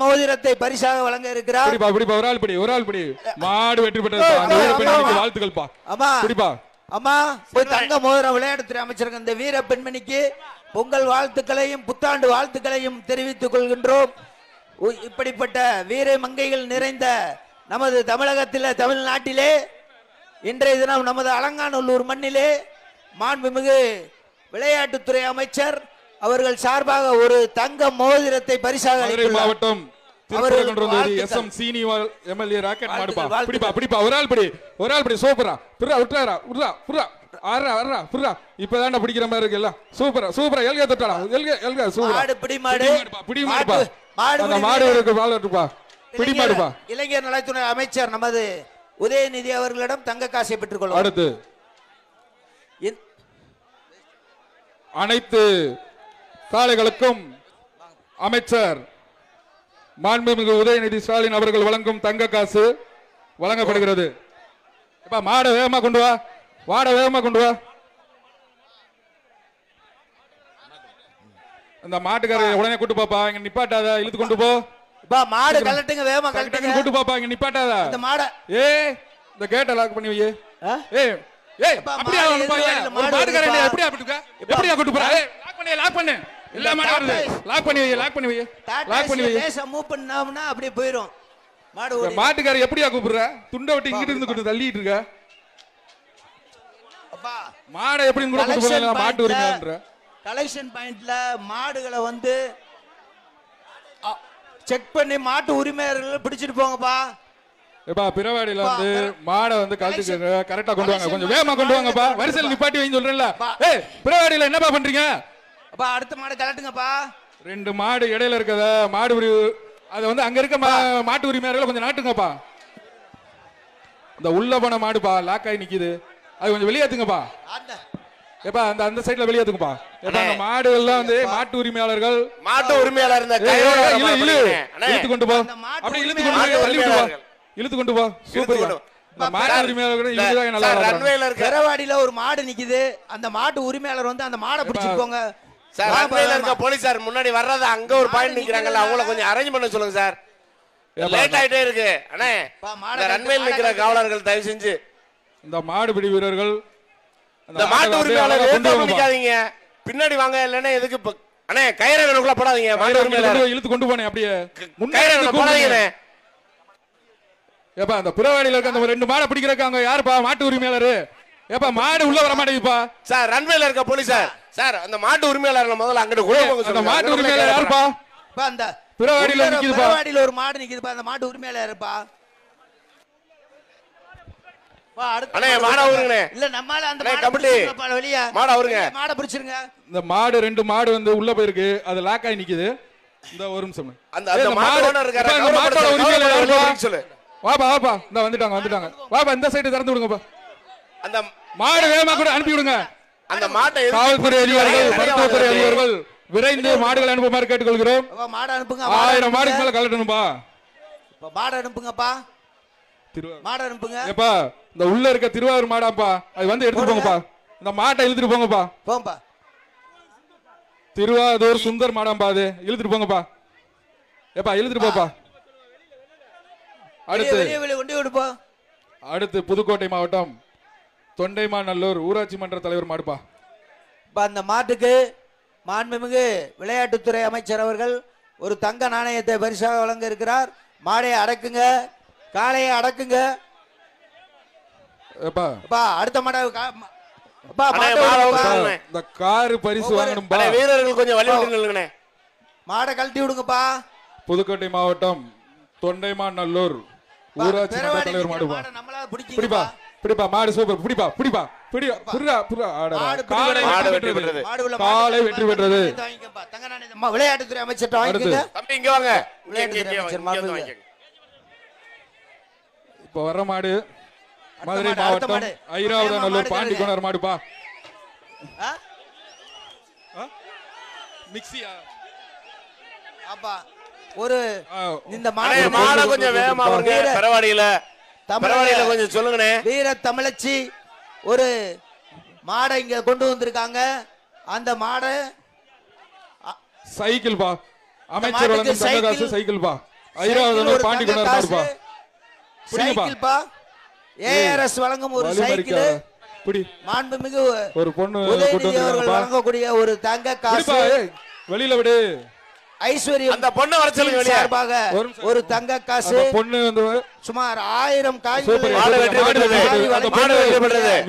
மோதிரத்தை பரிசாக வழங்க இருக்கிறார் மாடு வெற்றி பெற்றது வாழ்த்துக்கள் அம்மா போய் தங்க மோதிரம் விளையாட்டுத்துறை அமைச்சருக்கு இந்த வீர பெண்மணிக்கு பொங்கல் வாழ்த்துக்களையும் புத்தாண்டு வாழ்த்துக்களையும் தெரிவித்துக் கொள்கின்றோம் இப்படிப்பட்ட வீர மங்கைகள் நிறைந்த நமது தமிழகத்தில் தமிழ்நாட்டிலே இன்றைய தினம் நமது அலங்காநல்லூர் மண்ணிலே மாண்புமிகு விளையாட்டுத்துறை அமைச்சர் அவர்கள் சார்பாக ஒரு தங்க மோதிரத்தை பரிசாக மாவட்டம் சூப்பரா சூப்பரா மாடு இளைஞர் அமைச்சர் நமது உதயநிதி அவர்களிடம் தங்க காசை பெற்றுக்கொள்ளும் அடுத்து அனைத்து காளைகளுக்கும் அமைச்சர் மாண்புமிகு உதயநிதி ஸ்டாலின் அவர்கள் வழங்கும் தங்க காசு வழங்கப்படுகிறது இப்ப வேகமா கொண்டு வா வாட வேகமா கொண்டு வா இந்த மாட்டுக்காரர் உடனே கூட்டு பாப்பா இங்க நிப்பாட்டாத இழுத்து கொண்டு போ பா மாடு கலட்டுங்க வேகமா கலட்டுங்க கூட்டு பாப்பா இங்க நிப்பாட்டாத இந்த மாட ஏ இந்த கேட்ட லாக் பண்ணி வையே ஏ ஏ அப்படியே மாட்டுக்காரர் எப்படி அப்படி எப்படியா கூட்டு போறா லாக் பண்ணு லாக் பண்ணு இல்ல மேடம் லாக் பண்ணி வை லாக் பண்ணி வை லாக் பண்ணி வை பேச மூவ் பண்ணோம்னா அப்படியே போயிடும் மாடு ஓடி மாட்டுக்கார எப்படியா கூப்பிடுற துண்டை விட்டு இங்கிட்டு இருந்து கொண்டு தள்ளிட்டு இருக்க அப்பா மாடை எப்படி கூட கூப்பிடுறாங்க மாட்டு வரீங்கன்ற கலெக்ஷன் பாயிண்ட்ல மாடுகளை வந்து செக் பண்ணி மாட்டு உரிமையாளர்கள் பிடிச்சிட்டு போங்கப்பா ஏப்பா பிறவாடியில வந்து மாடை வந்து கழட்டிக்கங்க கரெக்டா கொண்டு வாங்க கொஞ்சம் வேகமா கொண்டு வாங்கப்பா வரிசையில் நிப்பாட்டி வைன்னு சொல்றேன்ல ஏய் பிறவாடியில என்னப்பா பண்றீங்க அப்பா அடுத்த மாடு கலட்டுங்கப்பா ரெண்டு மாடு இடையில இருக்கத மாடு உரிவு அது வந்து அங்க இருக்க மாட்டு உரிமையாளர்கள் கொஞ்சம் நாட்டுங்கப்பா இந்த உள்ள போன மாடுப்பா லாக் ஆகி நிக்குது அது கொஞ்சம் வெளியேத்துங்கப்பா ஏப்பா அந்த அந்த சைடுல வெளியேத்துங்கப்பா ஏப்பா அந்த மாடு எல்லாம் வந்து மாட்டு உரிமையாளர்கள் மாட்டு உரிமையாளர் இந்த இல்ல இல்ல இழுத்து கொண்டு போ அப்படியே இழுத்து கொண்டு போய் தள்ளி விட்டு இழுத்து கொண்டு போ சூப்பர் ரன்வேல இருக்கிற ஒரு மாடு நிக்குது அந்த மாட்டு உரிமையாளர் வந்து அந்த மாடை பிடிச்சுக்கோங்க சார் வண்டியில இருக்க போலீசார் முன்னாடி வர்றது அங்க ஒரு பாயிண்ட் நிக்கிறாங்கல்ல அவங்கள கொஞ்சம் அரேஞ்ச் பண்ண சொல்லுங்க சார் லேட் ஆயிட்டே இருக்கு அண்ணே ரன்வேல நிக்கிற காவலர்கள் தயவு செஞ்சு இந்த மாடுபிடி வீரர்கள் இந்த மாட்டு உரிமையாளர் ஏற்பாடு பண்ணிக்காதீங்க பின்னாடி வாங்க இல்லைன்னா எதுக்கு இப்போ அண்ணே கயிறகனுக்குள்ள போடாதீங்க மாட்டு உரிமையாளர் இழுத்து கொண்டு போனேன் அப்படியே கயிறகனை போடாதீங்கண்ணே ஏப்பா அந்த புறவாணியில இருக்க அந்த ரெண்டு மாடை பிடிக்கிறக்காங்க யாருப்பா மாட்டு உரிமையாளர் ஏப்பா மாடு உள்ள வர மாட்டேங்குதுப்பா சார் ரன்வேல இருக்க போலீஸ் சார் சார் அந்த மாட்டு உரிமையாளர்கள் முதல்ல அங்கிட்டு கூட அந்த மாட்டு உரிமையாளர் பா அந்த பிறவாடியில நிக்குதுப்பா பிறவாடியில ஒரு மாடு நிக்குதுப்பா அந்த மாட்டு உரிமையாளர் யாருப்பா இந்த மாடு ரெண்டு மாடு வந்து உள்ள போயிருக்கு அது லாக் ஆகி நிக்குது இந்த ஒரு நிமிஷம் அந்த மாடு மாட்டோட உரிமையாளர் சொல்லு வாப்பா வாப்பா இந்த வந்துட்டாங்க வந்துட்டாங்க வாப்பா இந்த சைடு திறந்து விடுங்கப்பா அந்த மாடு வேகமா கூட அனுப்பி விடுங்க அந்த மாட்டை காவல்துறை அதிகாரிகள் மருத்துவத்துறை அதிகாரிகள் விரைந்து மாடுகள் அனுப்புமாறு கேட்டுக்கொள்கிறோம் மாடு அனுப்புங்க ஆயிரம் மாடுக்கு மேல கலட்டணும்பா மாடு அனுப்புங்கப்பா மாடு அனுப்புங்க ஏப்பா இந்த உள்ள இருக்க திருவாரூர் மாடாப்பா அது வந்து எடுத்து போங்கப்பா இந்த மாட்டை இழுத்துட்டு போங்கப்பா போங்கப்பா திருவாரூர் சுந்தர் மாடாம்பா அது இழுத்துட்டு போங்கப்பா ஏப்பா இழுத்துட்டு போப்பா அடுத்து அடுத்து புதுக்கோட்டை மாவட்டம் தொண்டைமாநல்லூர் ஊராட்சி மன்ற தலைவர் மாடுப்பா இப்போ அந்த மாட்டுக்கு மாண்புமிகு விளையாட்டுத்துறை அமைச்சர் அவர்கள் ஒரு தங்க நாணயத்தை பரிசாக வழங்க இருக்கிறார் மாடையை அடக்குங்க காளையை அடக்குங்க அடுத்த இந்த காரு பரிசு வாங்கணும் வீரர்கள் கொஞ்சம் மாடை கழட்டி விடுங்கப்பா புதுக்கோட்டை மாவட்டம் தொண்டைமாநல்லூர் ஊராட்சி தலைவர் மாடுப்பா பிடிப்பா பிடிப்பா மாடு சூப்பர் பிடிப்பா பிடிப்பா பிடிப்பா வெற்றி பெற்றது வெற்றி பெற்றது விளையாட்டுத்துறை அமைச்சர் தம்பி இங்க வாங்க இப்ப மாடு மதுரை மாடுப்பா மிக்சியா ஒரு இந்த மாடு கொஞ்சம் வேகமா பரவாயில்ல பரவாயில்ல கொஞ்சம் சொல்லுங்கண்ணே வீர தமிழச்சி ஒரு மாடை இங்க கொண்டு வந்திருக்காங்க அந்த மாடை சைக்கிள் பா அமைச்சர் வழங்கும் சைக்கிள் பா ஐராவதம் பாண்டி குணர் பா சைக்கிள் பா ஏஆர்எஸ் வழங்கும் ஒரு சைக்கிள் பிடி மாண்புமிகு ஒரு பொண்ணு அவர்கள் வழங்கக்கூடிய ஒரு தங்க காசு வெளியில விடு ஐஸ்வர்யம் அந்த பொண்ணு வர சார்பாக ஒரு தங்க காசு பொண்ணு வந்து சுமார் ஆயிரம் காய்கறி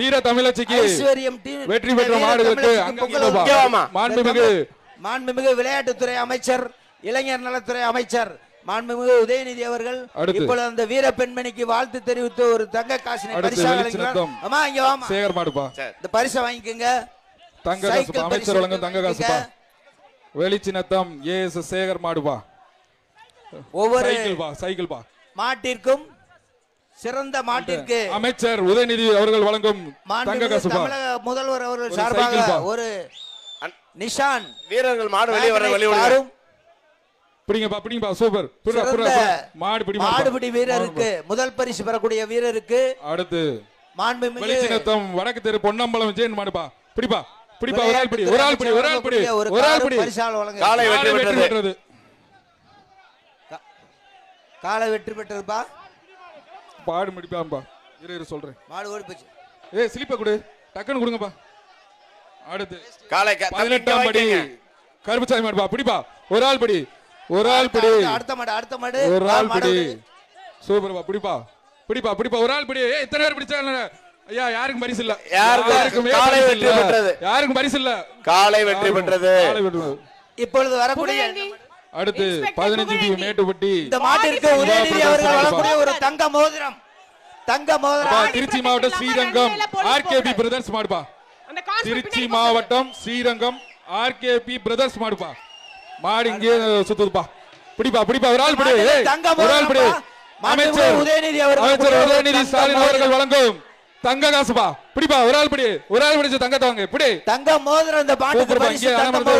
வீர தமிழச்சிக்கு ஐஸ்வர்யம் வெற்றி பெற்ற மாடுகளுக்கு மாண்புமிகு மாண்புமிகு விளையாட்டுத்துறை அமைச்சர் இளைஞர் நலத்துறை அமைச்சர் மாண்புமிகு உதயநிதி அவர்கள் இப்பொழுது அந்த வீர பெண்மணிக்கு வாழ்த்து தெரிவித்து ஒரு தங்க காசினை பரிசா வழங்கினார் இங்க வாமா இந்த பரிசை வாங்கிக்கங்க தங்க காசு அமைச்சர் வழங்கும் தங்க காசுப்பா வெளிச்சினத்தம் ஏசு சேகர் மாடுபா ஒவ்வொரு சைக்கிள் பா மாட்டிற்கும் சிறந்த மாட்டிற்கு அமைச்சர் உதயநிதி அவர்கள் வழங்கும் முதல்வர் அவர்கள் சார்பாக ஒரு நிஷான் வீரர்கள் மாடு வெளியே வர வழி விடுங்க. பிடிங்கப்பா பிடிங்கப்பா சூப்பர் புடுடா, புடுடா, சிறந்த புடுடா. மாடு பிடி மாடுபிடி வீரருக்கு முதல் பரிசு பெறக்கூடிய வீரருக்கு அடுத்து மாண்புமிகு வெளிச்சினத்தம் வடக்கு தெரு பொன்னம்பலம் விஜயன் மாடுபா பிடிப்பா பிடிப்பா ஒரு ஆள் பிடி ஒரு ஆள் பிடி ஒரு ஆள் பிடி ஒரு ஆள் பிடி காலை வெற்றி பெற்றது காலை வெற்றி பெற்றதுப்பா பாடு முடிப்பாம்பா இரு இரு சொல்றேன் மாடு ஓடி போச்சு ஏய் ஸ்லிப்பை கொடு டக்குன்னு கொடுங்கப்பா அடுத்து காலை பதினெட்டாம் படி சாமி மாடுப்பா பிடிப்பா ஒரு ஆள் படி ஒரு ஆள் படி அடுத்த மாடு அடுத்த மாடு ஒரு ஆள் படி சூப்பர்பா பிடிப்பா பிடிப்பா பிடிப்பா ஒரு ஆள் படி ஏய் இத்தனை பேர் பிடிச்சா ஐயா யாருக்கும் பரிசு இல்ல யாருக்கும் காலை வெற்றி பெற்றது யாருக்கும் பரிசு இல்ல காலை வெற்றி பெற்றது இப்பொழுது வரக்கூடிய அடுத்து பதினஞ்சு பி மேட்டுப்பட்டி இந்த மாட்டிற்கு உதயநிதி அவர்கள் ஒரு தங்க மோதிரம் தங்க மோதிரம் திருச்சி மாவட்டம் ஸ்ரீரங்கம் ஆர்கேபி பிரதர்ஸ் மாடுபா திருச்சி மாவட்டம் ஸ்ரீரங்கம் ஆர்கேபி பிரதர்ஸ் மாடுபா மாடு இங்கே சுத்துதுப்பா பிடிப்பா பிடிப்பா ஒரு ஆள் பிடி ஒரு ஆள் பிடி அமைச்சர் உதயநிதி அவர்கள் அமைச்சர் உதயநிதி ஸ்டாலின் அவர்கள் வழங்கும் தங்க காசுப்பா பிடிப்பா ஒரு ஆள் பிடி ஒரு ஆள் பிடிச்சு தங்கத்தவங்க பிடி தங்க மோதிரம் இந்த பாட்டு